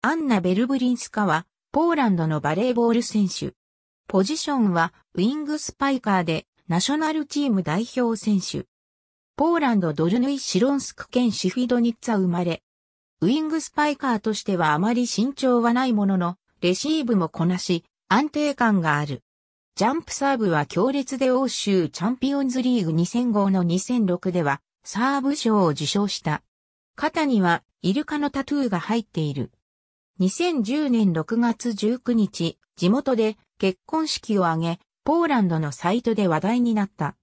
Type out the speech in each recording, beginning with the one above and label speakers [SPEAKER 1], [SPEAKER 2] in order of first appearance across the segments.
[SPEAKER 1] アンナ・ベルブリンスカは、ポーランドのバレーボール選手。ポジションは、ウィングスパイカーで、ナショナルチーム代表選手。ポーランドドルヌイ・シロンスク県シフィドニッツァ生まれ。ウィングスパイカーとしてはあまり身長はないものの、レシーブもこなし、安定感がある。ジャンプサーブは強烈で欧州チャンピオンズリーグ2005の2006では、サーブ賞を受賞した。肩には、イルカのタトゥーが入っている。2010年6月19日、地元で結婚式を挙げ、ポーランドのサイトで話題になった。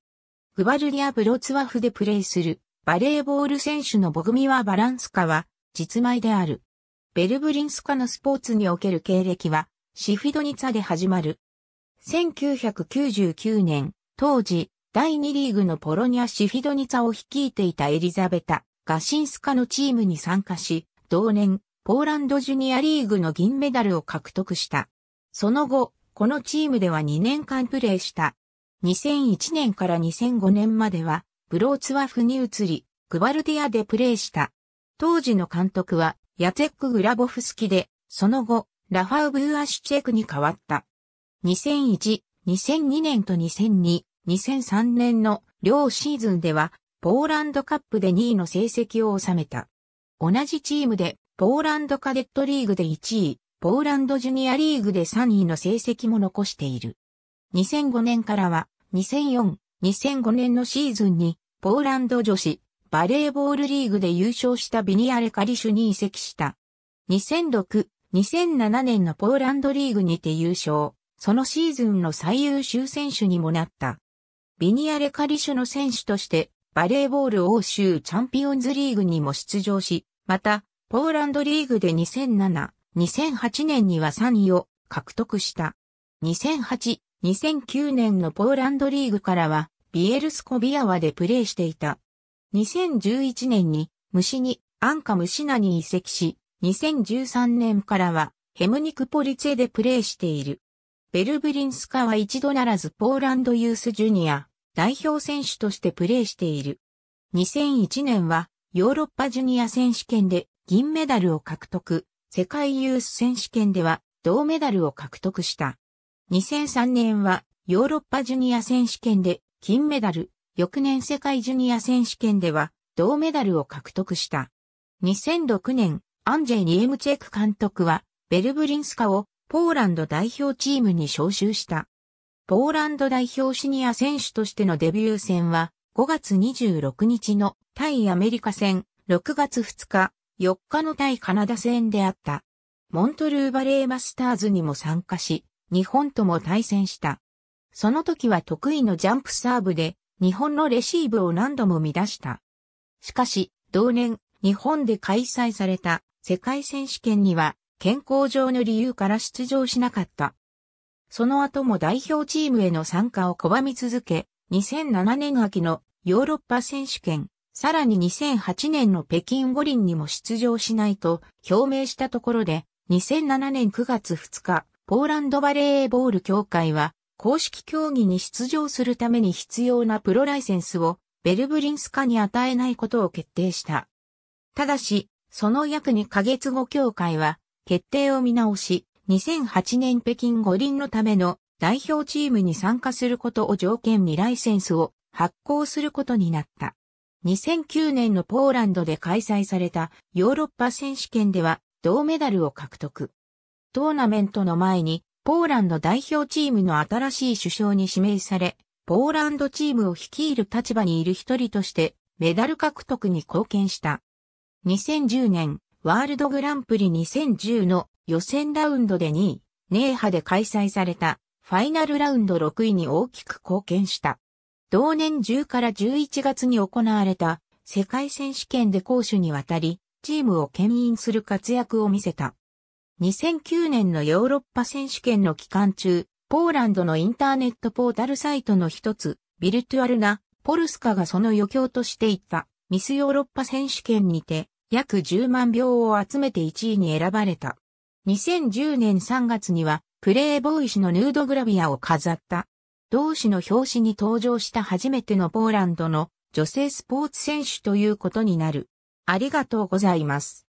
[SPEAKER 1] グバルリア・ブロツワフでプレーするバレーボール選手のボグミワ・バランスカは実名である。ベルブリンスカのスポーツにおける経歴はシフィドニツァで始まる。1999年、当時、第2リーグのポロニア・シフィドニツァを率いていたエリザベタ・ガシンスカのチームに参加し、同年、ポーランドジュニアリーグの銀メダルを獲得した。その後、このチームでは2年間プレーした。2001年から2005年までは、ブローツワフに移り、グバルディアでプレーした。当時の監督は、ヤツェック・グラボフスキで、その後、ラファウ・ブーアシュチェクに変わった。2001、2002年と2002、2003年の両シーズンでは、ポーランドカップで2位の成績を収めた。同じチームでポーランドカデットリーグで1位、ポーランドジュニアリーグで3位の成績も残している。2005年からは2004、2005年のシーズンにポーランド女子バレーボールリーグで優勝したビニアレカリシュに移籍した。2006、2007年のポーランドリーグにて優勝。そのシーズンの最優秀選手にもなった。ビニアレカリシュの選手としてバレーボール欧州チャンピオンズリーグにも出場し、またポーランドリーグで2007、2008年には3位を獲得した。2008、2009年のポーランドリーグからは、ビエルスコビアワでプレーしていた。2011年に、虫に、アンカムシナに移籍し、2013年からは、ヘムニクポリツェでプレーしている。ベルブリンスカは一度ならずポーランドユースジュニア、代表選手としてプレーしている。2001年は、ヨーロッパジュニア選手権で銀メダルを獲得、世界ユース選手権では銅メダルを獲得した。2003年はヨーロッパジュニア選手権で金メダル、翌年世界ジュニア選手権では銅メダルを獲得した。2006年、アンジェイ・ニエムチェク監督はベルブリンスカをポーランド代表チームに招集した。ポーランド代表シニア選手としてのデビュー戦は5月26日の対アメリカ戦、6月2日、4日の対カナダ戦であった。モントルーバレーマスターズにも参加し、日本とも対戦した。その時は得意のジャンプサーブで、日本のレシーブを何度も乱した。しかし、同年、日本で開催された世界選手権には、健康上の理由から出場しなかった。その後も代表チームへの参加を拒み続け、2007年秋のヨーロッパ選手権、さらに2008年の北京五輪にも出場しないと表明したところで、2007年9月2日、ポーランドバレーボール協会は、公式競技に出場するために必要なプロライセンスをベルブリンスカに与えないことを決定した。ただし、その約2ヶ月後協会は、決定を見直し、2008年北京五輪のための代表チームに参加することを条件にライセンスを発行することになった。2009年のポーランドで開催されたヨーロッパ選手権では銅メダルを獲得。トーナメントの前にポーランド代表チームの新しい首相に指名され、ポーランドチームを率いる立場にいる一人としてメダル獲得に貢献した。2010年ワールドグランプリ2010の予選ラウンドで2位、ネーハで開催されたファイナルラウンド6位に大きく貢献した。同年10から11月に行われた世界選手権で攻守にわたり、チームを牽引する活躍を見せた。2009年のヨーロッパ選手権の期間中、ポーランドのインターネットポータルサイトの一つ、ビルトゥアルなポルスカがその余興としていったミスヨーロッパ選手権にて約10万票を集めて1位に選ばれた。2010年3月にはプレイボーイ氏のヌードグラビアを飾った同誌の表紙に登場した初めてのポーランドの女性スポーツ選手ということになる。ありがとうございます。